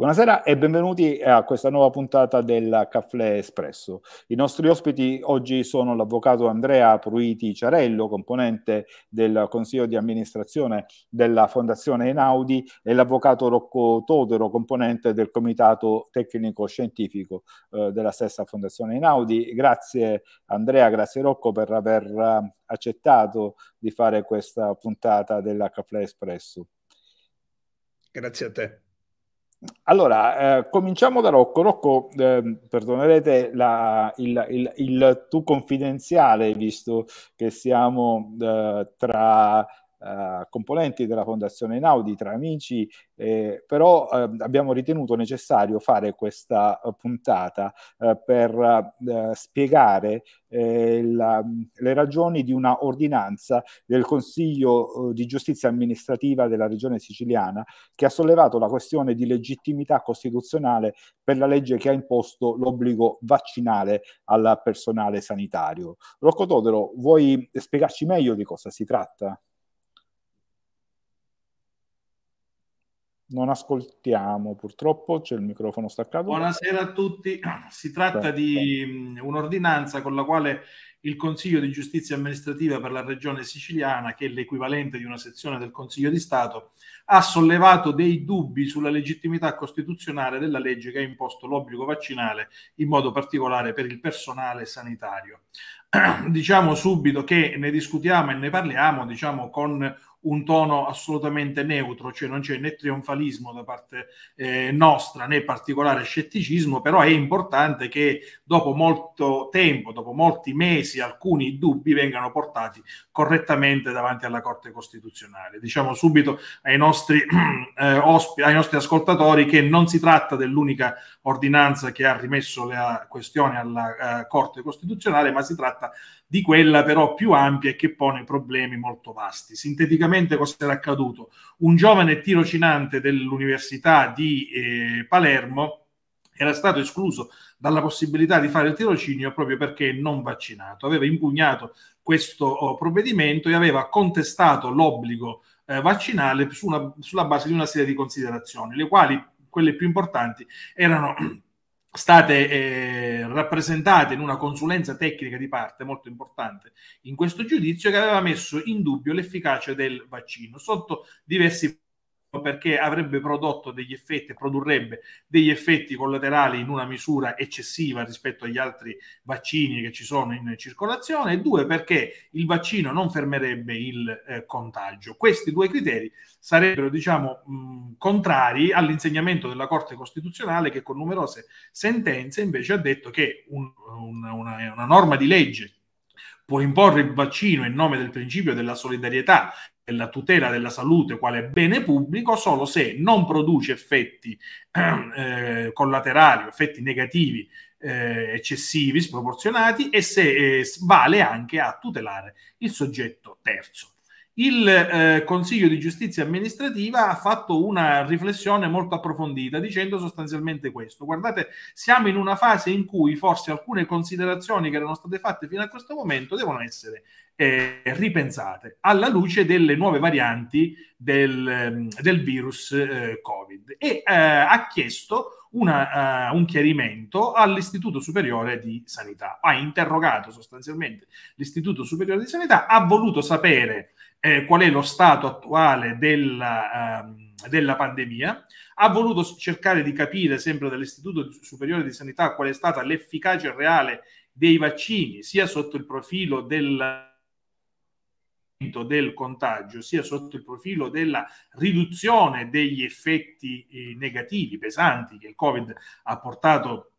Buonasera e benvenuti a questa nuova puntata del Caffè Espresso. I nostri ospiti oggi sono l'avvocato Andrea Pruiti Ciarello, componente del consiglio di amministrazione della Fondazione Einaudi, e l'avvocato Rocco Todero, componente del comitato tecnico scientifico eh, della stessa Fondazione Einaudi. Grazie Andrea, grazie Rocco per aver eh, accettato di fare questa puntata del Caffè Espresso. Grazie a te. Allora, eh, cominciamo da Rocco. Rocco, eh, perdonerete la, il, il, il, tu confidenziale, visto che siamo eh, tra eh, componenti della Fondazione Naudi, tra amici, eh, però eh, abbiamo ritenuto necessario fare questa eh, puntata uh, per spiegare la, le ragioni di una ordinanza del Consiglio di Giustizia Amministrativa della Regione Siciliana che ha sollevato la questione di legittimità costituzionale per la legge che ha imposto l'obbligo vaccinale al personale sanitario. Rocco Todero, vuoi spiegarci meglio di cosa si tratta? non ascoltiamo purtroppo, c'è il microfono staccato. Buonasera a tutti, si tratta di mm, un'ordinanza con la quale il Consiglio di Giustizia Amministrativa per la Regione Siciliana, che è l'equivalente di una sezione del Consiglio di Stato, ha sollevato dei dubbi sulla legittimità costituzionale della legge che ha imposto l'obbligo vaccinale, in modo particolare per il personale sanitario. diciamo subito che ne discutiamo e ne parliamo, diciamo con un tono assolutamente neutro, cioè non c'è né trionfalismo da parte eh, nostra né particolare scetticismo, però è importante che dopo molto tempo, dopo molti mesi, alcuni dubbi vengano portati correttamente davanti alla Corte Costituzionale. Diciamo subito ai nostri, eh, osp- ai nostri ascoltatori che non si tratta dell'unica ordinanza che ha rimesso la questione alla eh, Corte Costituzionale, ma si tratta di quella però più ampia e che pone problemi molto vasti. Sinteticamente cosa era accaduto? Un giovane tirocinante dell'Università di eh, Palermo era stato escluso dalla possibilità di fare il tirocinio proprio perché non vaccinato. Aveva impugnato questo oh, provvedimento e aveva contestato l'obbligo eh, vaccinale su una, sulla base di una serie di considerazioni, le quali, quelle più importanti, erano state eh, rappresentate in una consulenza tecnica di parte molto importante in questo giudizio che aveva messo in dubbio l'efficacia del vaccino sotto diversi perché avrebbe prodotto degli effetti, produrrebbe degli effetti collaterali in una misura eccessiva rispetto agli altri vaccini che ci sono in circolazione, e due perché il vaccino non fermerebbe il eh, contagio. Questi due criteri sarebbero, diciamo, mh, contrari all'insegnamento della Corte Costituzionale che con numerose sentenze invece ha detto che un, un, una, una norma di legge può imporre il vaccino in nome del principio della solidarietà della tutela della salute quale bene pubblico solo se non produce effetti ehm, eh, collaterali, effetti negativi eh, eccessivi, sproporzionati e se eh, vale anche a tutelare il soggetto terzo il eh, Consiglio di giustizia amministrativa ha fatto una riflessione molto approfondita dicendo sostanzialmente questo. Guardate, siamo in una fase in cui forse alcune considerazioni che erano state fatte fino a questo momento devono essere eh, ripensate alla luce delle nuove varianti del, ehm, del virus eh, Covid e eh, ha chiesto una, uh, un chiarimento all'Istituto Superiore di Sanità. Ha interrogato sostanzialmente l'Istituto Superiore di Sanità, ha voluto sapere eh, qual è lo stato attuale della, eh, della, pandemia, ha voluto cercare di capire sempre dall'Istituto Superiore di Sanità qual è stata l'efficacia reale dei vaccini, sia sotto il profilo del del contagio sia sotto il profilo della riduzione degli effetti eh, negativi pesanti che il covid ha portato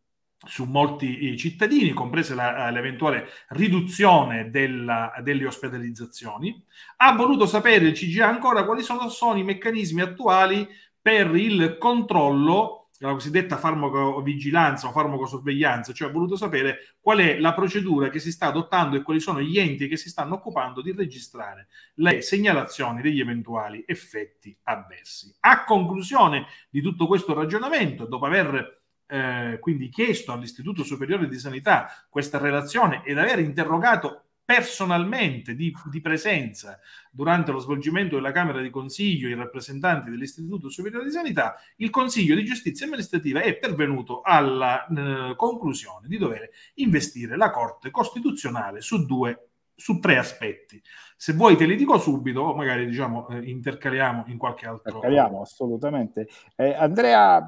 su molti eh, cittadini, comprese la, eh, l'eventuale riduzione della, delle ospedalizzazioni. Ha voluto sapere il CGA ancora quali sono, sono i meccanismi attuali per il controllo la cosiddetta farmacovigilanza o farmacosorveglianza, cioè ha voluto sapere qual è la procedura che si sta adottando e quali sono gli enti che si stanno occupando di registrare le segnalazioni degli eventuali effetti avversi. A conclusione di tutto questo ragionamento, dopo aver eh, quindi chiesto all'Istituto Superiore di Sanità questa relazione ed aver interrogato personalmente di, di, presenza durante lo svolgimento della Camera di Consiglio i rappresentanti dell'Istituto Superiore di Sanità, il Consiglio di Giustizia Amministrativa è pervenuto alla eh, conclusione di dover investire la Corte Costituzionale su due su tre aspetti. Se vuoi te li dico subito, o magari diciamo eh, intercaliamo in qualche altro. Intercaliamo, assolutamente. Eh, Andrea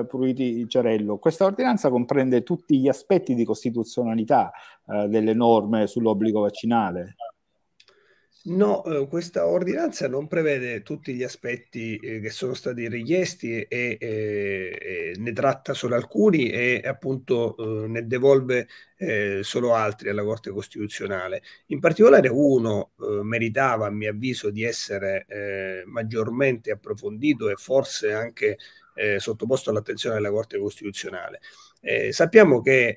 eh, Pruiti Cerello, questa ordinanza comprende tutti gli aspetti di costituzionalità eh, delle norme sull'obbligo vaccinale? No, eh, questa ordinanza non prevede tutti gli aspetti eh, che sono stati richiesti e, e, eh, e, ne tratta solo alcuni e appunto ne devolve solo altri alla Corte Costituzionale. In particolare uno meritava, a mio avviso, di essere maggiormente approfondito e forse anche sottoposto all'attenzione della Corte Costituzionale. sappiamo che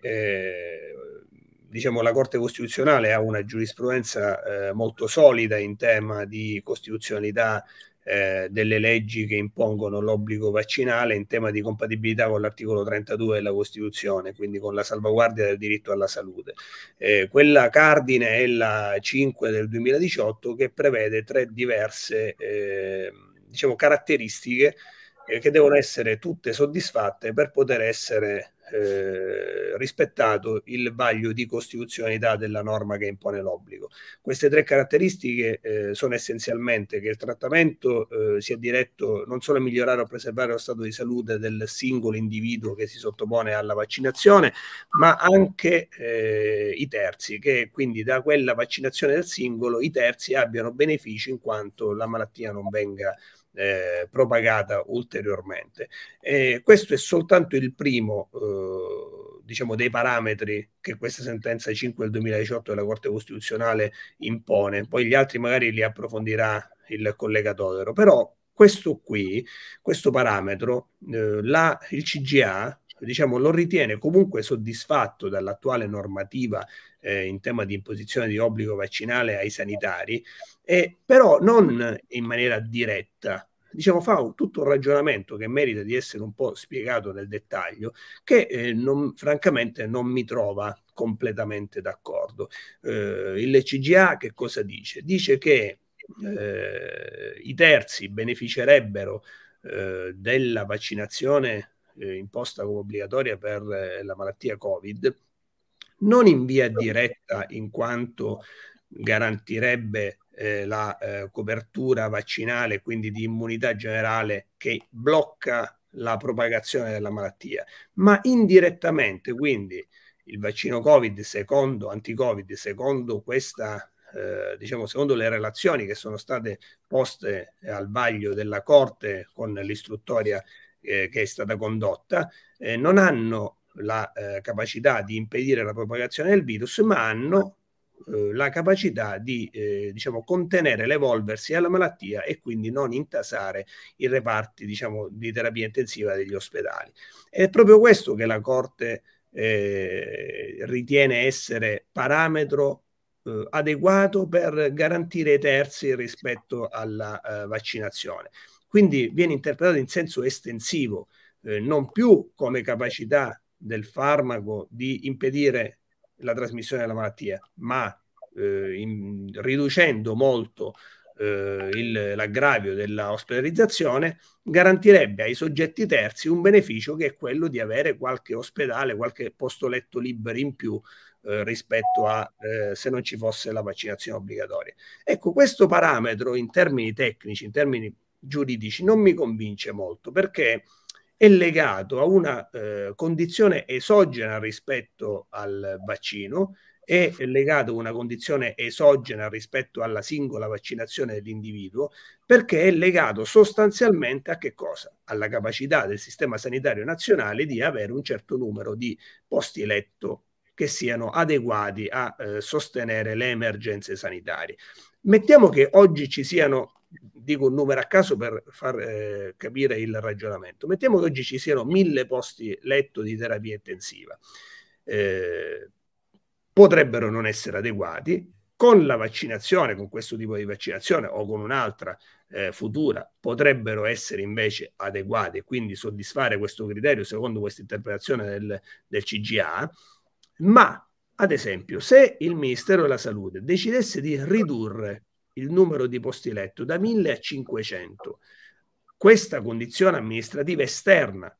diciamo, la Corte Costituzionale ha una giurisprudenza eh, molto solida in tema di costituzionalità eh, delle leggi che impongono l'obbligo vaccinale in tema di compatibilità con l'articolo 32 della Costituzione, quindi con la salvaguardia del diritto alla salute. Eh, quella cardine è la 5 del 2018 che prevede tre diverse eh, diciamo, caratteristiche eh, che devono essere tutte soddisfatte per poter essere eh, rispettato il vaglio di costituzionalità della norma che impone l'obbligo. Queste tre caratteristiche eh, sono essenzialmente che il trattamento eh, sia diretto non solo a migliorare o preservare lo stato di salute del singolo individuo che si sottopone alla vaccinazione, ma anche eh, i terzi, che quindi da quella vaccinazione del singolo i terzi abbiano benefici in quanto la malattia non venga eh, propagata ulteriormente. Eh, questo è soltanto il primo eh, eh, diciamo, dei parametri che questa sentenza 5 del 2018 della Corte Costituzionale impone. Poi gli altri magari li approfondirà il collega Todero, però questo qui, questo parametro, eh, la, il CGA diciamo, lo ritiene comunque soddisfatto dall'attuale normativa eh, in tema di imposizione di obbligo vaccinale ai sanitari, eh, però non in maniera diretta, diciamo, fa un, tutto un ragionamento che merita di essere un po' spiegato nel dettaglio, che eh, non, francamente non mi trova completamente d'accordo. Eh, il CGA che cosa dice? Dice che eh, i terzi beneficerebbero eh, della vaccinazione eh, imposta come obbligatoria per eh, la malattia Covid, non in via diretta in quanto garantirebbe eh, la eh, copertura vaccinale, quindi di immunità generale che blocca la propagazione della malattia, ma indirettamente, quindi il vaccino Covid secondo anti-Covid, secondo questa eh, diciamo, secondo le relazioni che sono state poste eh, al vaglio della Corte con l'istruttoria eh, che è stata condotta, eh, non hanno la eh, capacità di impedire la propagazione del virus, ma hanno eh, la capacità di eh, diciamo, contenere l'evolversi della malattia e quindi non intasare i reparti diciamo, di terapia intensiva degli ospedali. È proprio questo che la Corte eh, ritiene essere parametro eh, adeguato per garantire i terzi rispetto alla eh, vaccinazione. Quindi viene interpretato in senso estensivo, non più come capacità del farmaco di impedire la trasmissione della malattia, ma eh, in, riducendo molto eh, il, l'aggravio dell'ospedalizzazione, garantirebbe ai soggetti terzi un beneficio che è quello di avere qualche ospedale, qualche posto letto libero in più eh, rispetto a eh, se non ci fosse la vaccinazione obbligatoria. Ecco, questo parametro in termini tecnici, in termini giuridici, non mi convince molto perché è legato a una eh, condizione esogena rispetto al vaccino, è legato a una condizione esogena rispetto alla singola vaccinazione dell'individuo, perché è legato sostanzialmente a che cosa? Alla capacità del sistema sanitario nazionale di avere un certo numero di posti letto che siano adeguati a eh, sostenere le emergenze sanitarie. Mettiamo che oggi ci siano dico un numero a caso per far eh, capire il ragionamento. Mettiamo che oggi ci siano mille posti letto di terapia intensiva. Eh, potrebbero non essere adeguati, con la vaccinazione, con questo tipo di vaccinazione o con un'altra eh, futura, potrebbero essere invece adeguati e quindi soddisfare questo criterio secondo questa interpretazione del, del CGA, ma ad esempio se il Ministero della Salute decidesse di ridurre il numero di posti letto da 1000 a 500. Questa condizione amministrativa esterna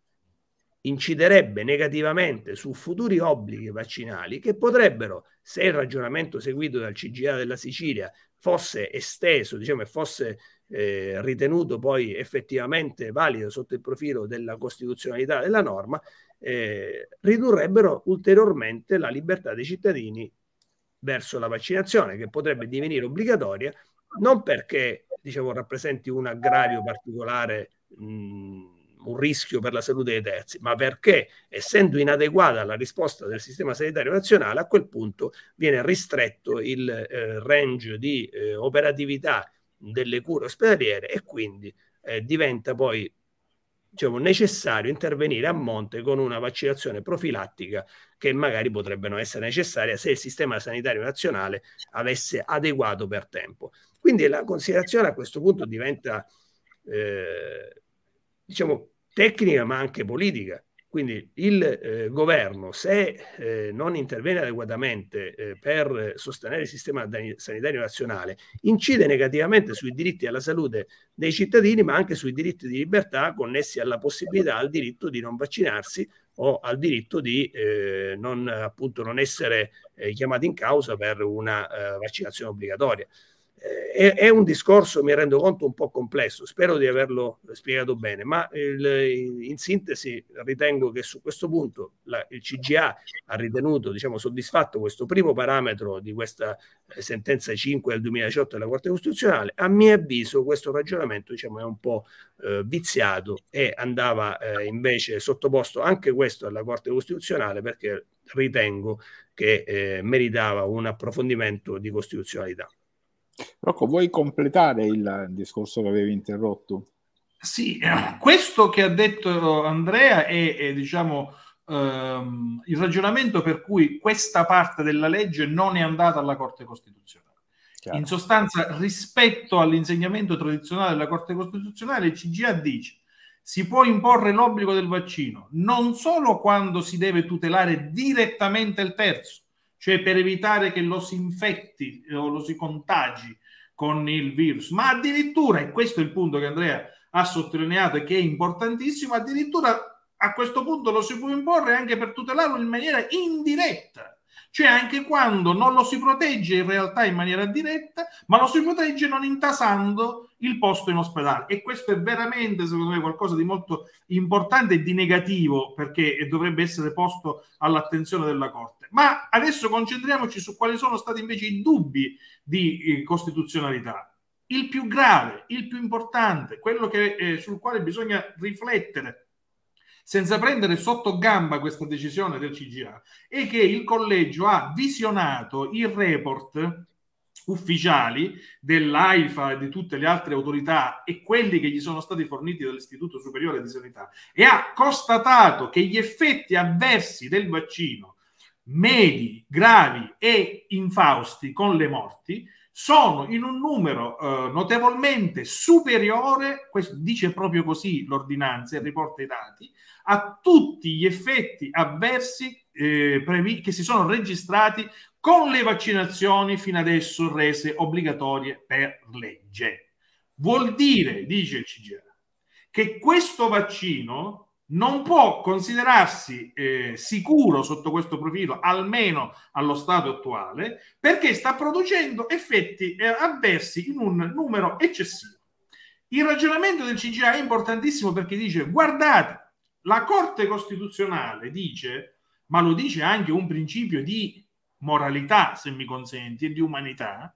inciderebbe negativamente su futuri obblighi vaccinali che potrebbero, se il ragionamento seguito dal CGA della Sicilia fosse esteso, diciamo, e fosse eh, ritenuto poi effettivamente valido sotto il profilo della costituzionalità della norma, eh, ridurrebbero ulteriormente la libertà dei cittadini verso la vaccinazione che potrebbe divenire obbligatoria, non perché diciamo, rappresenti un aggravio particolare, mh, un rischio per la salute dei terzi, ma perché essendo inadeguata la risposta del sistema sanitario nazionale, a quel punto viene ristretto il eh, range di eh, operatività delle cure ospedaliere e quindi eh, diventa poi diciamo, necessario intervenire a monte con una vaccinazione profilattica che magari potrebbero essere necessarie se il sistema sanitario nazionale avesse adeguato per tempo. Quindi la considerazione a questo punto diventa, eh, diciamo, tecnica ma anche politica. Quindi il eh, governo, se eh, non interviene adeguatamente eh, per sostenere il sistema sanitario nazionale, incide negativamente sui diritti alla salute dei cittadini, ma anche sui diritti di libertà connessi alla possibilità, al diritto di non vaccinarsi o al diritto di eh, non, appunto, non essere eh, chiamati in causa per una eh, vaccinazione obbligatoria eh, è, un discorso, mi rendo conto, un po' complesso, spero di averlo spiegato bene, ma il, in sintesi ritengo che su questo punto la, il CGA ha ritenuto diciamo, soddisfatto questo primo parametro di questa eh, sentenza 5 del 2018 della Corte Costituzionale. A mio avviso questo ragionamento diciamo, è un po' eh, viziato e andava eh, invece sottoposto anche questo alla Corte Costituzionale perché ritengo che eh, meritava un approfondimento di costituzionalità. Rocco, vuoi completare il discorso che avevi interrotto? Sì, questo che ha detto Andrea è, è diciamo, ehm, il ragionamento per cui questa parte della legge non è andata alla Corte Costituzionale. Chiaro. In sostanza, rispetto all'insegnamento tradizionale della Corte Costituzionale, il CGA dice si può imporre l'obbligo del vaccino non solo quando si deve tutelare direttamente il terzo, cioè per evitare che lo si infetti eh, o lo si contagi con il virus, ma addirittura, e questo è il punto che Andrea ha sottolineato e che è importantissimo, addirittura a questo punto lo si può imporre anche per tutelarlo in maniera indiretta, cioè anche quando non lo si protegge in realtà in maniera diretta, ma lo si protegge non intasando il posto in ospedale. E questo è veramente, secondo me, qualcosa di molto importante e di negativo, perché dovrebbe essere posto all'attenzione della Corte. Ma adesso concentriamoci su quali sono stati invece i dubbi di eh, costituzionalità. Il più grave, il più importante, quello che, eh, sul quale bisogna riflettere senza prendere sotto gamba questa decisione del CGA, è che il collegio ha visionato i report ufficiali dell'AIFA e di tutte le altre autorità e quelli che gli sono stati forniti dall'Istituto Superiore di Sanità e ha constatato che gli effetti avversi del vaccino medi, gravi e infausti con le morti sono in un numero eh, notevolmente superiore, questo dice proprio così l'ordinanza e riporta i dati, a tutti gli effetti avversi eh, che si sono registrati con le vaccinazioni fino adesso rese obbligatorie per legge. Vuol dire, dice il CGA, che questo vaccino non può considerarsi eh, sicuro sotto questo profilo, almeno allo stato attuale, perché sta producendo effetti eh, avversi in un numero eccessivo. Il ragionamento del CGA è importantissimo perché dice, guardate, la Corte Costituzionale dice, ma lo dice anche un principio di moralità, se mi consenti, e di umanità,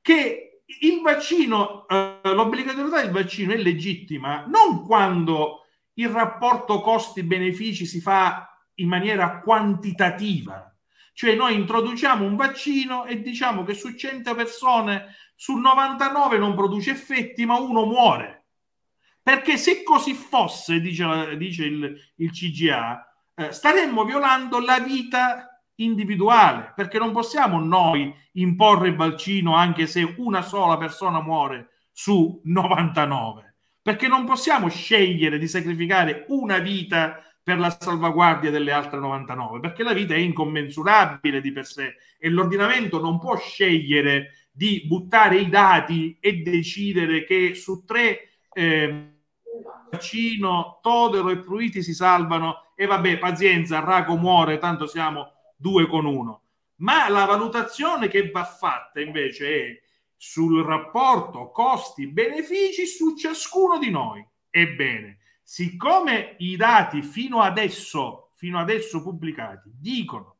che il vaccino, eh, l'obbligatorietà del vaccino è legittima non quando il rapporto costi-benefici si fa in maniera quantitativa. Cioè noi introduciamo un vaccino e diciamo che su 100 persone su 99 non produce effetti, ma uno muore. Perché se così fosse, dice, dice il, il, CGA, eh, staremmo violando la vita individuale, perché non possiamo noi imporre il vaccino anche se una sola persona muore su 99. Perché non possiamo scegliere di sacrificare una vita per la salvaguardia delle altre 99, perché la vita è incommensurabile di per sé e l'ordinamento non può scegliere di buttare i dati e decidere che su tre eh, vaccino, Todero e Pruiti si salvano e vabbè, pazienza, Rago muore, tanto siamo due con uno. Ma la valutazione che va fatta invece è sul rapporto costi-benefici su ciascuno di noi. Ebbene, siccome i dati fino adesso, fino adesso pubblicati dicono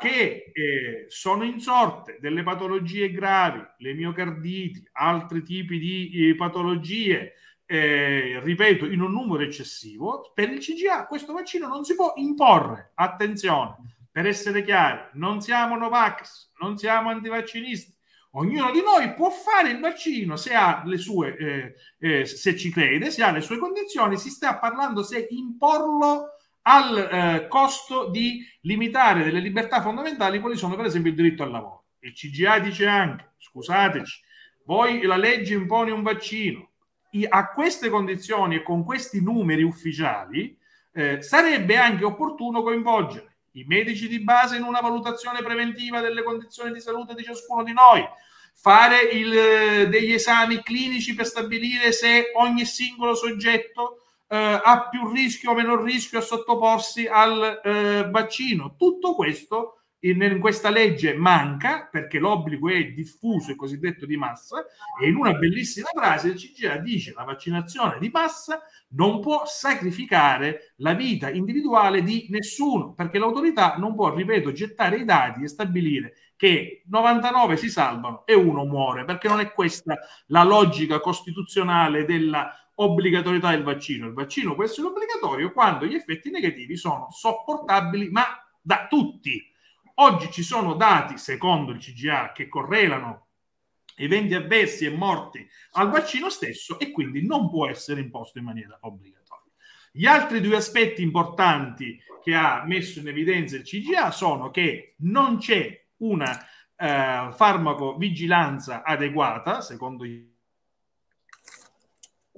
che eh, sono sorte delle patologie gravi, le miocarditi, altri tipi di eh, patologie, eh, ripeto, in un numero eccessivo, per il CGA questo vaccino non si può imporre. Attenzione, per essere chiari, non siamo Novax, non siamo antivaccinisti, Ognuno di noi può fare il vaccino se ha le sue, eh, eh, se ci crede, se ha le sue condizioni. Si sta parlando se imporlo al eh, costo di limitare delle libertà fondamentali, quali sono per esempio il diritto al lavoro. Il CGA dice anche, scusateci, voi la legge impone un vaccino. I, a queste condizioni e con questi numeri ufficiali eh, sarebbe anche opportuno coinvolgere i medici di base in una valutazione preventiva delle condizioni di salute di ciascuno di noi, fare il, eh, degli esami clinici per stabilire se ogni singolo soggetto eh, ha più rischio o meno rischio a sottoporsi al eh, vaccino. Tutto questo in, in questa legge manca perché l'obbligo è diffuso e cosiddetto di massa e in una bellissima frase il CGA dice la vaccinazione di massa non può sacrificare la vita individuale di nessuno perché l'autorità non può, ripeto, gettare i dati e stabilire che 99 si salvano e uno muore perché non è questa la logica costituzionale della obbligatorietà del vaccino. Il vaccino può essere obbligatorio quando gli effetti negativi sono sopportabili ma da tutti Oggi ci sono dati, secondo il CGA, che correlano eventi avversi e morti al vaccino stesso e quindi non può essere imposto in maniera obbligatoria. Gli altri due aspetti importanti che ha messo in evidenza il CGA sono che non c'è una eh, farmacovigilanza adeguata, secondo gli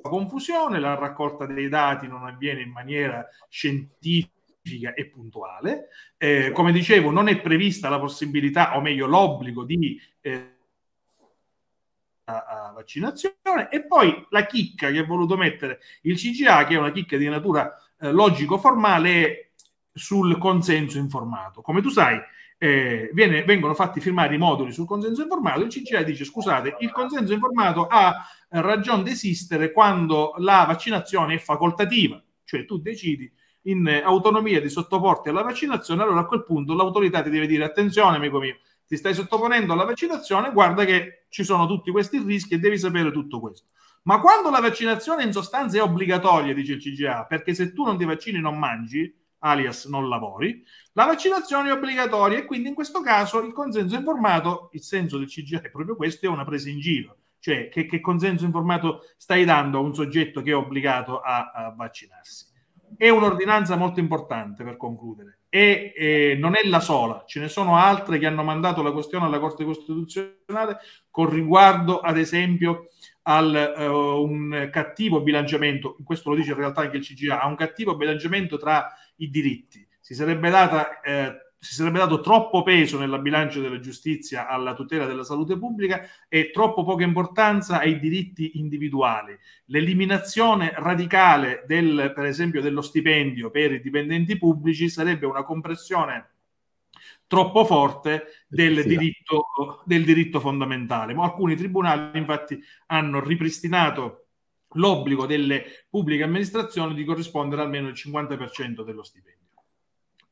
la confusione, la raccolta dei dati non avviene in maniera scientifica specifica e puntuale. Eh, esatto. come dicevo, non è prevista la possibilità, o meglio l'obbligo di eh, a, a vaccinazione e poi la chicca che ha voluto mettere il CGA, che è una chicca di natura eh, logico-formale, sul consenso informato. Come tu sai, eh, viene, vengono fatti firmare i moduli sul consenso informato, il CGA dice scusate, il consenso informato ha ragione di esistere quando la vaccinazione è facoltativa, cioè tu decidi in autonomia di sottoporti alla vaccinazione, allora a quel punto l'autorità ti deve dire attenzione amico mio, ti stai sottoponendo alla vaccinazione, guarda che ci sono tutti questi rischi e devi sapere tutto questo. Ma quando la vaccinazione in sostanza è obbligatoria, dice il CGA, perché se tu non ti vaccini non mangi, alias non lavori, la vaccinazione è obbligatoria e quindi in questo caso il consenso informato, il senso del CGA è proprio questo, è una presa in giro. Cioè che, che consenso informato stai dando a un soggetto che è obbligato a, a vaccinarsi? è un'ordinanza molto importante per concludere e eh, non è la sola, ce ne sono altre che hanno mandato la questione alla Corte Costituzionale con riguardo ad esempio al eh, un cattivo bilanciamento, questo lo dice in realtà anche il CGA, a un cattivo bilanciamento tra i diritti. Si sarebbe data eh, si sarebbe dato troppo peso nella bilancia della giustizia alla tutela della salute pubblica e troppo poca importanza ai diritti individuali. L'eliminazione radicale del, per esempio dello stipendio per i dipendenti pubblici sarebbe una compressione troppo forte del, diritto, del diritto fondamentale. Ma alcuni tribunali infatti hanno ripristinato l'obbligo delle pubbliche amministrazioni di corrispondere almeno il 50% dello stipendio.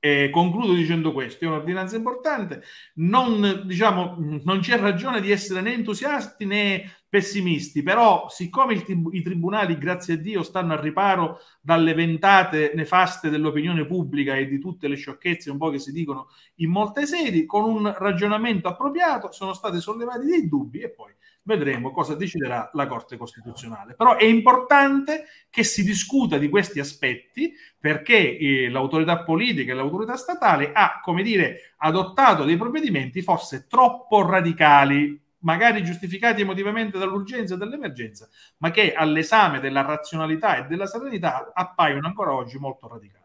Eh, concludo dicendo questo, è un'ordinanza importante, non, diciamo, non c'è ragione di essere né entusiasti né pessimisti, però siccome il, i tribunali, grazie a Dio, stanno al riparo dalle ventate nefaste dell'opinione pubblica e di tutte le sciocchezze un po' che si dicono in molte sedi, con un ragionamento appropriato sono stati sollevati dei dubbi e poi vedremo cosa deciderà la Corte Costituzionale. Però è importante che si discuta di questi aspetti perché eh, l'autorità politica e l'autorità statale ha, come dire, adottato dei provvedimenti forse troppo radicali, magari giustificati emotivamente dall'urgenza e dall'emergenza, ma che all'esame della razionalità e della serenità appaiono ancora oggi molto radicali.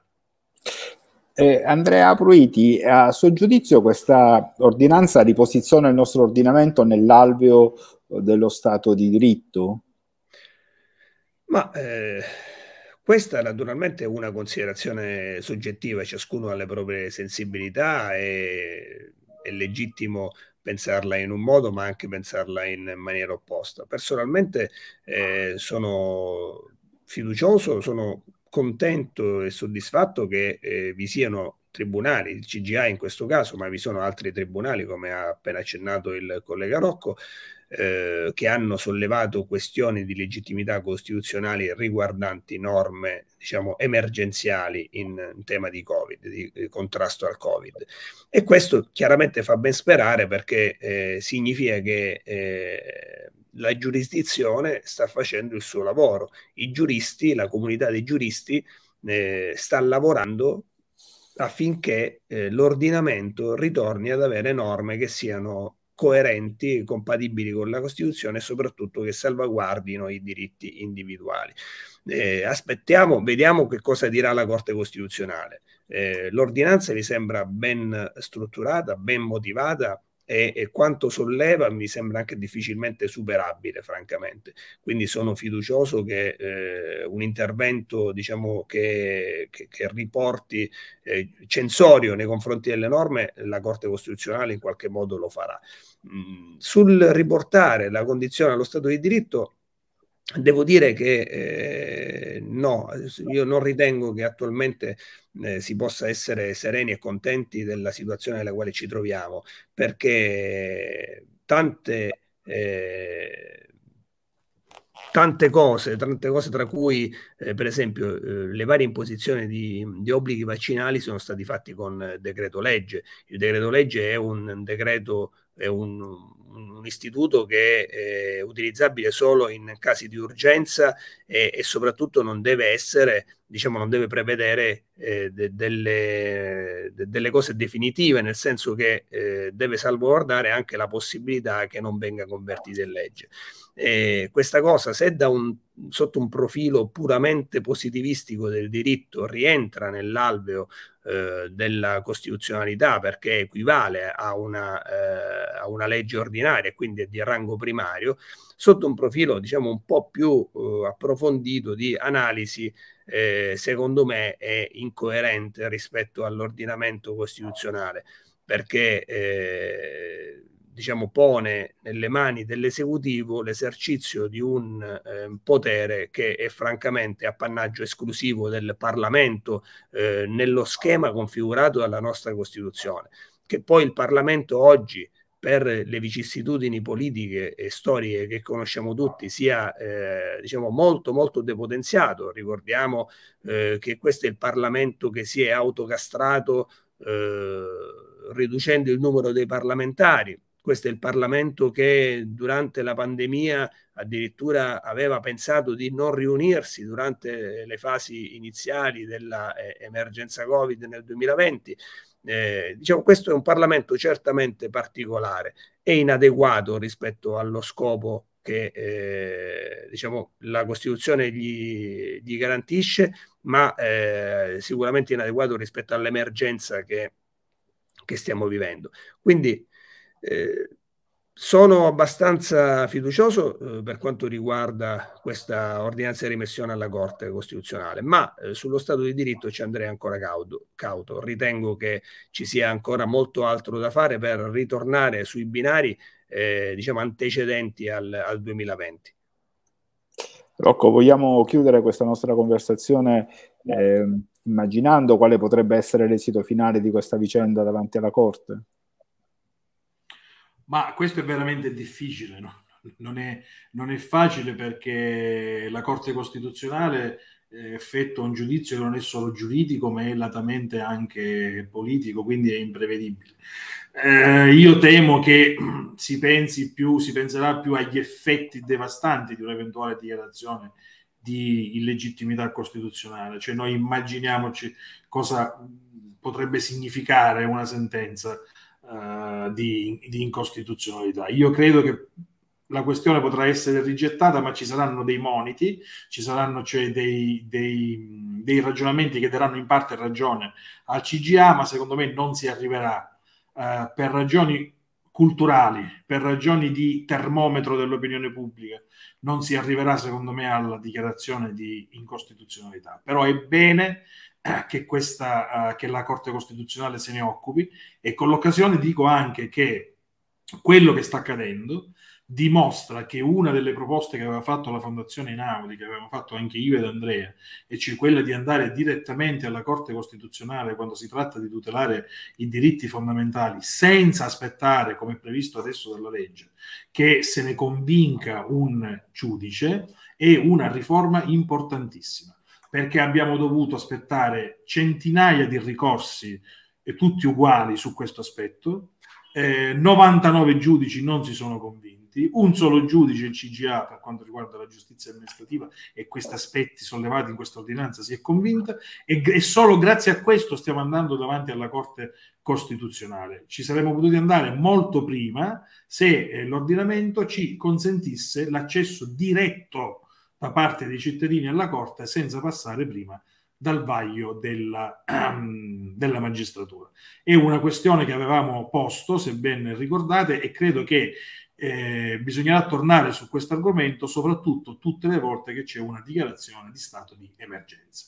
Eh, Andrea Pruiti, a suo giudizio questa ordinanza riposiziona il nostro ordinamento nell'alveo dello Stato di diritto? Ma eh, questa naturalmente è una considerazione soggettiva, ciascuno ha le proprie sensibilità e è legittimo pensarla in un modo ma anche pensarla in maniera opposta. Personalmente eh, sono fiducioso, sono contento e soddisfatto che eh, vi siano tribunali, il CGA in questo caso, ma vi sono altri tribunali, come ha appena accennato il collega Rocco, eh, che hanno sollevato questioni di legittimità costituzionale riguardanti norme diciamo, emergenziali in, in tema di Covid, di, di, contrasto al Covid. E questo chiaramente fa ben sperare perché eh, significa che eh, la giurisdizione sta facendo il suo lavoro, i giuristi, la comunità dei giuristi eh, sta lavorando affinché eh, l'ordinamento ritorni ad avere norme che siano coerenti, compatibili con la Costituzione e soprattutto che salvaguardino i diritti individuali. Eh, aspettiamo, vediamo che cosa dirà la Corte Costituzionale. Eh, l'ordinanza mi sembra ben strutturata, ben motivata e, e, quanto solleva mi sembra anche difficilmente superabile, francamente. Quindi sono fiducioso che eh, un intervento diciamo, che, che, che riporti eh, censorio nei confronti delle norme, la Corte Costituzionale in qualche modo lo farà. Mm, sul riportare la condizione allo Stato di diritto, Devo dire che eh, no, io non ritengo che attualmente eh, si possa essere sereni e contenti della situazione nella quale ci troviamo, perché tante, eh, tante cose, tante cose tra cui eh, per esempio eh, le varie imposizioni di, di, obblighi vaccinali sono stati fatti con decreto legge. Il decreto legge è un decreto è un, un istituto che è eh, utilizzabile solo in casi di urgenza e, e soprattutto non deve essere, diciamo, non deve prevedere eh, de, delle, de, delle, cose definitive, nel senso che eh, deve salvaguardare anche la possibilità che non venga convertito in legge. E eh, questa cosa, se da un sotto un profilo puramente positivistico del diritto rientra nell'alveo eh, della costituzionalità perché equivale a una, eh, a una legge ordinaria e quindi è di rango primario, sotto un profilo diciamo un po' più eh, approfondito di analisi eh, secondo me è incoerente rispetto all'ordinamento costituzionale perché eh, diciamo, pone nelle mani dell'esecutivo l'esercizio di un eh, potere che è francamente appannaggio esclusivo del Parlamento eh, nello schema configurato dalla nostra Costituzione. Che poi il Parlamento oggi, per le vicissitudini politiche e storie che conosciamo tutti sia eh, diciamo molto molto depotenziato. Ricordiamo eh, che questo è il Parlamento che si è autocastrato eh, riducendo il numero dei parlamentari questo è il Parlamento che durante la pandemia addirittura aveva pensato di non riunirsi durante le fasi iniziali dell'emergenza eh, Covid nel 2020. Eh, diciamo, questo è un Parlamento certamente particolare e inadeguato rispetto allo scopo che eh, diciamo, la Costituzione gli, gli garantisce, ma eh, sicuramente inadeguato rispetto all'emergenza che, che stiamo vivendo. Quindi eh, sono abbastanza fiducioso eh, per quanto riguarda questa ordinanza di rimessione alla Corte Costituzionale, ma eh, sullo Stato di diritto ci andrei ancora caudo, cauto. Ritengo che ci sia ancora molto altro da fare per ritornare sui binari eh, diciamo antecedenti al, al 2020. Rocco, vogliamo chiudere questa nostra conversazione ehm, immaginando quale potrebbe essere l'esito finale di questa vicenda davanti alla Corte? Ma questo è veramente difficile, no? non, è, non, è, facile perché la Corte Costituzionale eh, effettua un giudizio che non è solo giuridico ma è latamente anche politico, quindi è imprevedibile. Eh, io temo che si, pensi più, si penserà più agli effetti devastanti di un'eventuale dichiarazione di illegittimità costituzionale, cioè noi immaginiamoci cosa potrebbe significare una sentenza eh, di, di incostituzionalità. Io credo che la questione potrà essere rigettata, ma ci saranno dei moniti, ci saranno cioè dei, dei, dei, ragionamenti che daranno in parte ragione al CGA, ma secondo me non si arriverà eh, per ragioni culturali, per ragioni di termometro dell'opinione pubblica, non si arriverà secondo me alla dichiarazione di incostituzionalità. Però è bene che, questa, eh, che la Corte Costituzionale se ne occupi e con l'occasione dico anche che quello che sta accadendo dimostra che una delle proposte che aveva fatto la Fondazione Inaudi, che avevamo fatto anche io ed Andrea, e cioè quella di andare direttamente alla Corte Costituzionale quando si tratta di tutelare i diritti fondamentali, senza aspettare, come previsto adesso dalla legge, che se ne convinca un giudice, è una riforma importantissima perché abbiamo dovuto aspettare centinaia di ricorsi e tutti uguali su questo aspetto. Eh, 99 giudici non si sono convinti, un solo giudice il CGA per quanto riguarda la giustizia amministrativa e questi aspetti sollevati in questa ordinanza si è convinta e, e solo grazie a questo stiamo andando davanti alla Corte Costituzionale. Ci saremmo potuti andare molto prima se eh, l'ordinamento ci consentisse l'accesso diretto da parte dei cittadini alla Corte senza passare prima dal vaglio della, della, magistratura. È una questione che avevamo posto, se ben ricordate, e credo che eh, bisognerà tornare su questo argomento, soprattutto tutte le volte che c'è una dichiarazione di stato di emergenza.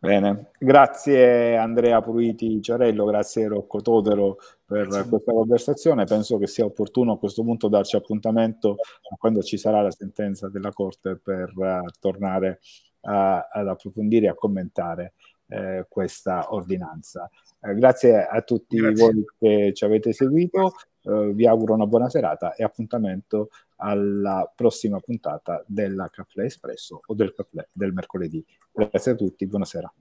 Bene, grazie Andrea Pruiti Ciarello, grazie Rocco Totero per grazie. questa conversazione. Penso che sia opportuno a questo punto darci appuntamento quando ci sarà la sentenza della Corte per uh, tornare a, ad approfondire e a commentare eh, questa ordinanza. Eh, grazie a tutti grazie. voi che ci avete seguito eh, vi auguro una buona serata e appuntamento alla prossima puntata della Caffè Espresso o del Caffè del mercoledì. Grazie a tutti, buonasera.